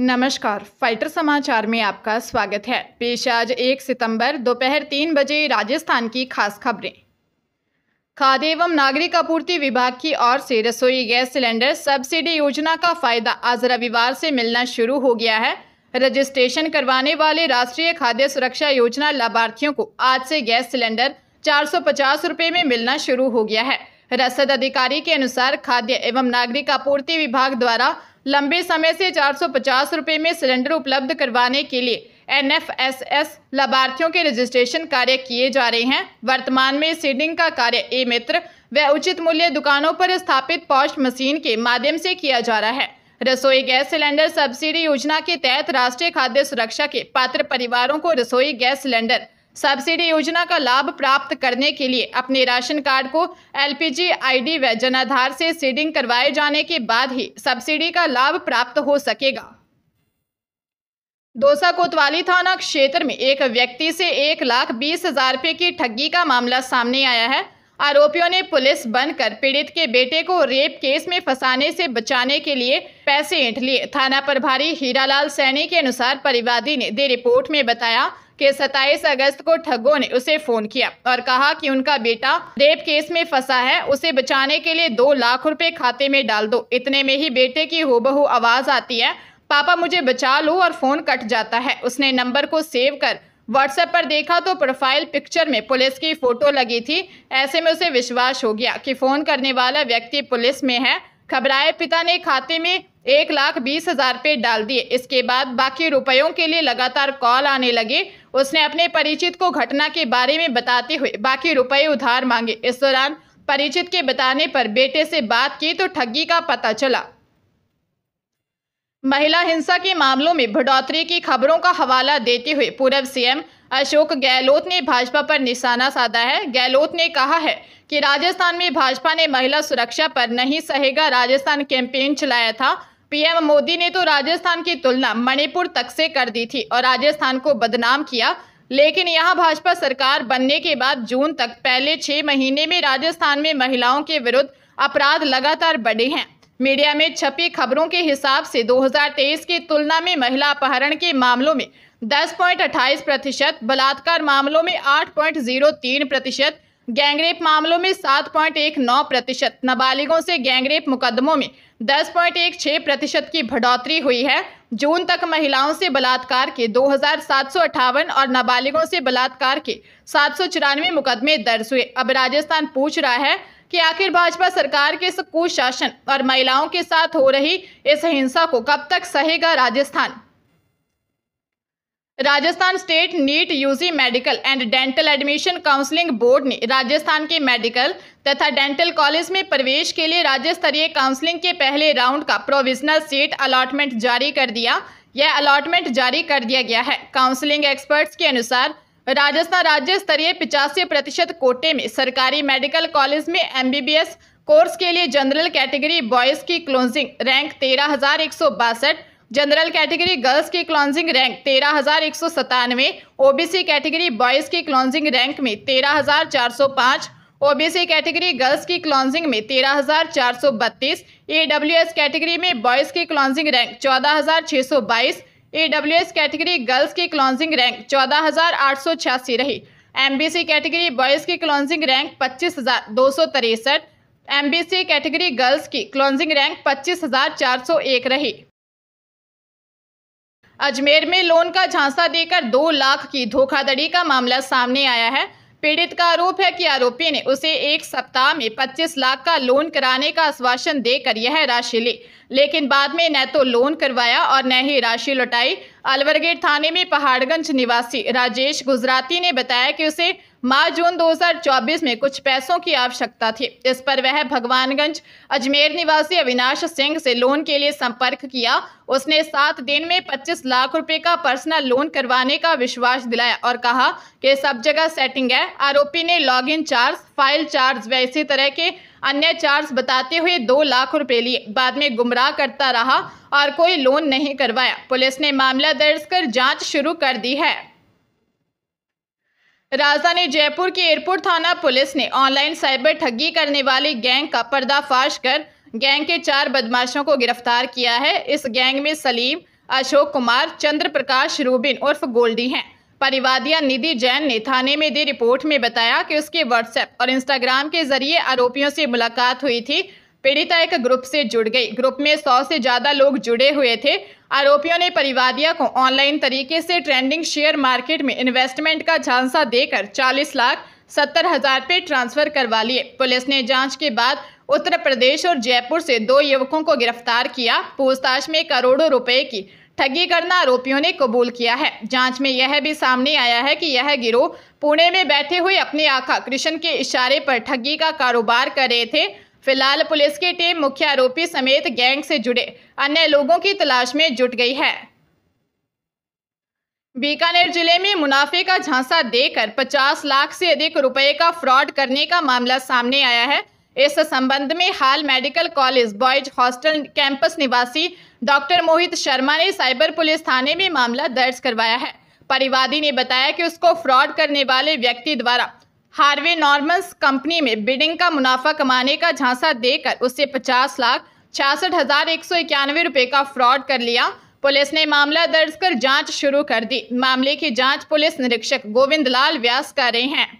नमस्कार फाइटर समाचार में आपका स्वागत है पेश आज एक सितंबर दोपहर तीन बजे राजस्थान की खास खबरें खाद्य एवं नागरिक आपूर्ति विभाग की ओर से रसोई गैस सिलेंडर सब्सिडी योजना का फायदा आज रविवार से मिलना शुरू हो गया है रजिस्ट्रेशन करवाने वाले राष्ट्रीय खाद्य सुरक्षा योजना लाभार्थियों को आज से गैस सिलेंडर चार सौ में मिलना शुरू हो गया है रसद अधिकारी के अनुसार खाद्य एवं नागरिक आपूर्ति विभाग द्वारा लंबे समय से पचास रुपए में सिलेंडर उपलब्ध करवाने के लिए एन एफ एस एस लाभार्थियों के रजिस्ट्रेशन कार्य किए जा रहे हैं वर्तमान में सीडिंग का कार्य ए मित्र व उचित मूल्य दुकानों पर स्थापित पॉस्ट मशीन के माध्यम से किया जा रहा है रसोई गैस सिलेंडर सब्सिडी योजना के तहत राष्ट्रीय खाद्य सुरक्षा के पात्र परिवारों को रसोई गैस सिलेंडर सब्सिडी योजना का लाभ प्राप्त करने के लिए अपने राशन कार्ड को एलपीजी आईडी व जनाधार से सीडिंग करवाए जाने के बाद ही सब्सिडी का लाभ प्राप्त हो सकेगा दोसा कोतवाली थाना क्षेत्र में एक व्यक्ति से एक लाख बीस हजार रुपये की ठगी का मामला सामने आया है आरोपियों ने पुलिस बनकर पीड़ित के बेटे को रेप केस में फंसाने से बचाने के लिए पैसे ऐंठ लिए थाना प्रभारी हीरालाल सैनी के अनुसार परिवादी ने दे रिपोर्ट में बताया कि 27 अगस्त को ठगों ने उसे फोन किया और कहा कि उनका बेटा रेप केस में फंसा है उसे बचाने के लिए दो लाख रुपए खाते में डाल दो इतने में ही बेटे की होबहू आवाज आती है पापा मुझे बचा लो और फोन कट जाता है उसने नंबर को सेव कर व्हाट्सएप पर देखा तो प्रोफाइल पिक्चर में पुलिस की फ़ोटो लगी थी ऐसे में उसे विश्वास हो गया कि फ़ोन करने वाला व्यक्ति पुलिस में है घबराए पिता ने खाते में एक लाख बीस हजार रुपये डाल दिए इसके बाद बाकी रुपयों के लिए लगातार कॉल आने लगे उसने अपने परिचित को घटना के बारे में बताते हुए बाकी रुपये उधार मांगे इस दौरान परिचित के बताने पर बेटे से बात की तो ठगी का पता चला महिला हिंसा के मामलों में बढ़ोतरी की खबरों का हवाला देते हुए पूर्व सीएम अशोक गहलोत ने भाजपा पर निशाना साधा है गहलोत ने कहा है कि राजस्थान में भाजपा ने महिला सुरक्षा पर नहीं सहेगा राजस्थान कैंपेन चलाया था पीएम मोदी ने तो राजस्थान की तुलना मणिपुर तक से कर दी थी और राजस्थान को बदनाम किया लेकिन यहां भाजपा सरकार बनने के बाद जून तक पहले छः महीने में राजस्थान में महिलाओं के विरुद्ध अपराध लगातार बढ़े हैं मीडिया में छपी खबरों के हिसाब से 2023 की तुलना में महिला अपहरण के मामलों में 10.28 प्रतिशत बलात्कार मामलों में 8.03 प्रतिशत गैंगरेप मामलों में 7.19 प्रतिशत नाबालिगों से गैंगरेप मुकदमों में 10.16 प्रतिशत की बढ़ोतरी हुई है जून तक महिलाओं से बलात्कार के दो और नाबालिगों से बलात्कार के सात मुकदमे दर्ज हुए अब राजस्थान पूछ रहा है कि आखिर भाजपा सरकार के इस कुशासन और महिलाओं के साथ हो रही इस हिंसा को कब तक सहेगा Rajasthan Rajasthan state NEET UG medical and dental admission counselling board ने राजस्थान के मेडिकल तथा डेंटल कॉलेज में प्रवेश के लिए राज्य स्तरीय काउंसलिंग के पहले राउंड का प्रोविजनल सीट अलॉटमेंट जारी कर दिया यह अलॉटमेंट जारी कर दिया गया है काउंसलिंग एक्सपर्ट्स के अनुसार राजस्थान राज्य स्तरीय पिचासी प्रतिशत कोटे में सरकारी मेडिकल कॉलेज में एमबीबीएस कोर्स के लिए जनरल कैटेगरी बॉयज़ की क्लोजिंग रैंक तेरह हज़ार एक सौ बासठ जनरल कैटेगरी गर्ल्स की क्लोजिंग रैंक तेरह हज़ार एक सौ सतानवे ओबीसी कैटेगरी बॉयज़ की क्लोजिंग रैंक में तेरह हज़ार चार सौ पाँच ओबीसी कैटेगरी गर्ल्स की क्लोजिंग में तेरह हज़ार चार सौ बत्तीस ए एस कैटेगरी में बॉयज़ की क्लोजिंग रैंक चौदह हज़ार छः सौ बाईस एस कैटेगरी गर्ल्स की क्लोजिंग रैंक चौदह हजार आठ सौ छियासी रही सी कैटेगरी बॉयज़ की क्लोजिंग रैंक पच्चीस हजार दो सौ तिरसठ एमबीसी कैटेगरी गर्ल्स की क्लोजिंग रैंक पच्चीस हजार चार सौ एक रही अजमेर में लोन का झांसा देकर दो लाख की धोखाधड़ी का मामला सामने आया है पीड़ित का आरोप है कि आरोपी ने उसे एक सप्ताह में 25 लाख का लोन कराने का आश्वासन देकर यह राशि ली लेकिन बाद में न तो लोन करवाया और न ही राशि लौटाई अलवरगेट थाने में पहाड़गंज निवासी राजेश गुजराती ने बताया कि उसे मार्च जून 2024 में कुछ पैसों की आवश्यकता थी इस पर वह भगवानगंज अजमेर निवासी अविनाश सिंह से लोन के लिए संपर्क किया उसने सात दिन में 25 लाख रुपए का पर्सनल लोन करवाने का विश्वास दिलाया और कहा कि सब जगह सेटिंग है आरोपी ने लॉगिन चार्ज फाइल चार्ज व इसी तरह के अन्य चार्ज बताते हुए दो लाख रुपए लिए बाद में गुमराह करता रहा और कोई लोन नहीं करवाया पुलिस ने मामला दर्ज कर जांच शुरू कर दी है राजधानी जयपुर के एयरपोर्ट थाना पुलिस ने ऑनलाइन साइबर ठगी करने वाली गैंग का पर्दाफाश कर गैंग के चार बदमाशों को गिरफ्तार किया है इस गैंग में सलीम अशोक कुमार चंद्र प्रकाश रूबिन उर्फ गोल्डी हैं परिवादिया निधि जैन ने थाने में दी रिपोर्ट में बताया कि उसके व्हाट्सएप और इंस्टाग्राम के जरिए आरोपियों से मुलाकात हुई थी पीड़िता एक ग्रुप से जुड़ गई ग्रुप में सौ से ज़्यादा लोग जुड़े हुए थे आरोपियों ने परिवादिया को ऑनलाइन तरीके से ट्रेंडिंग शेयर मार्केट में इन्वेस्टमेंट का झांसा देकर 40 लाख सत्तर हजार पे ट्रांसफर करवा लिए पुलिस ने जांच के बाद उत्तर प्रदेश और जयपुर से दो युवकों को गिरफ्तार किया पूछताछ में करोड़ों रुपए की ठगी करना आरोपियों ने कबूल किया है जांच में यह भी सामने आया है कि यह गिरोह पुणे में बैठे हुए अपने आका कृष्ण के इशारे पर ठगी का कारोबार कर रहे थे फिलहाल पुलिस की टीम मुख्य आरोपी समेत गैंग से जुड़े अन्य लोगों की तलाश में जुट गई है बीकानेर जिले में मुनाफे का झांसा देकर 50 लाख से अधिक रुपए का फ्रॉड करने का मामला सामने आया है इस संबंध में हाल medical college boys hostel campus निवासी डॉक्टर मोहित शर्मा ने साइबर पुलिस थाने में मामला दर्ज करवाया है परिवादी ने बताया कि उसको फ्रॉड करने वाले व्यक्ति द्वारा हार्वे नॉर्मल्स कंपनी में बिडिंग का मुनाफा कमाने का झांसा देकर उससे पचास लाख छियासठ हजार एक सौ इक्यानवे का फ्रॉड कर लिया पुलिस ने मामला दर्ज कर जांच शुरू कर दी मामले की जांच पुलिस निरीक्षक गोविंद लाल व्यास कर रहे हैं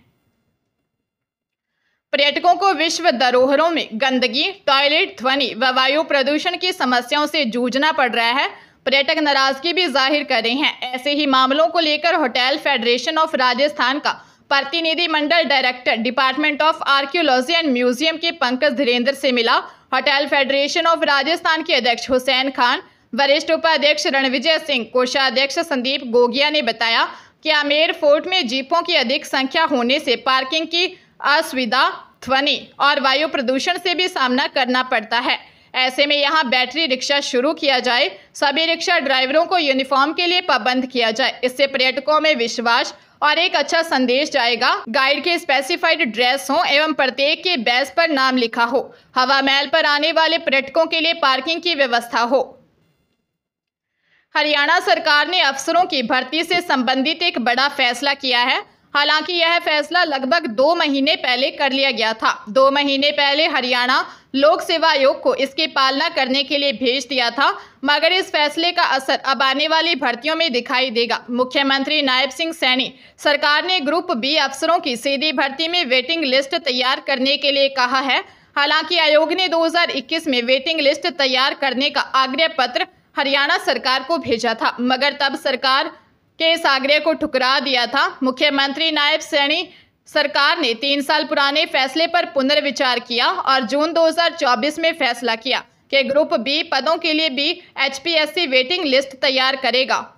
पर्यटकों को विश्व धरोहरों में गंदगी टॉयलेट ध्वनि व वायु प्रदूषण की समस्याओं से जूझना पड़ रहा है पर्यटक नाराजगी भी जाहिर कर रहे हैं ऐसे ही मामलों को लेकर होटल फेडरेशन ऑफ राजस्थान का मंडल director department of archaeology and museum के पंकज धीरेन्द्र से मिला होटल फेडरेशन ऑफ राजस्थान के अध्यक्ष हुसैन खान वरिष्ठ उपाध्यक्ष रणविजय सिंह कोषाध्यक्ष संदीप गोगिया ने बताया कि आमेर फोर्ट में जीपों की अधिक संख्या होने से पार्किंग की असुविधा ध्वनि और वायु प्रदूषण से भी सामना करना पड़ता है ऐसे में यहाँ बैटरी रिक्शा शुरू किया जाए सभी रिक्शा ड्राइवरों को यूनिफॉर्म के लिए पाबंद किया जाए इससे पर्यटकों में विश्वास और एक अच्छा संदेश जाएगा गाइड के स्पेसिफाइड ड्रेस हो एवं प्रत्येक के बैस पर नाम लिखा हो हवा महल पर आने वाले पर्यटकों के लिए पार्किंग की व्यवस्था हो हरियाणा सरकार ने अफसरों की भर्ती से संबंधित एक बड़ा फैसला किया है हालांकि यह फैसला लगभग दो महीने पहले कर लिया गया था दो महीने पहले हरियाणा लोक सेवा आयोग को इसकी पालना करने के लिए भेज दिया था मगर इस फैसले का असर अब आने वाली भर्तियों में दिखाई देगा मुख्यमंत्री नायब सिंह सैनी सरकार ने ग्रुप बी अफसरों की सीधी भर्ती में वेटिंग लिस्ट तैयार करने के लिए कहा है हालांकि आयोग ने 2021 में वेटिंग लिस्ट तैयार करने का आग्रह पत्र हरियाणा सरकार को भेजा था मगर तब सरकार के इस आग्रह को ठुकरा दिया था मुख्यमंत्री नायब सैनी सरकार ने तीन साल पुराने फैसले पर पुनर्विचार किया और जून 2024 में फैसला किया कि ग्रुप बी पदों के लिए भी एच वेटिंग लिस्ट तैयार करेगा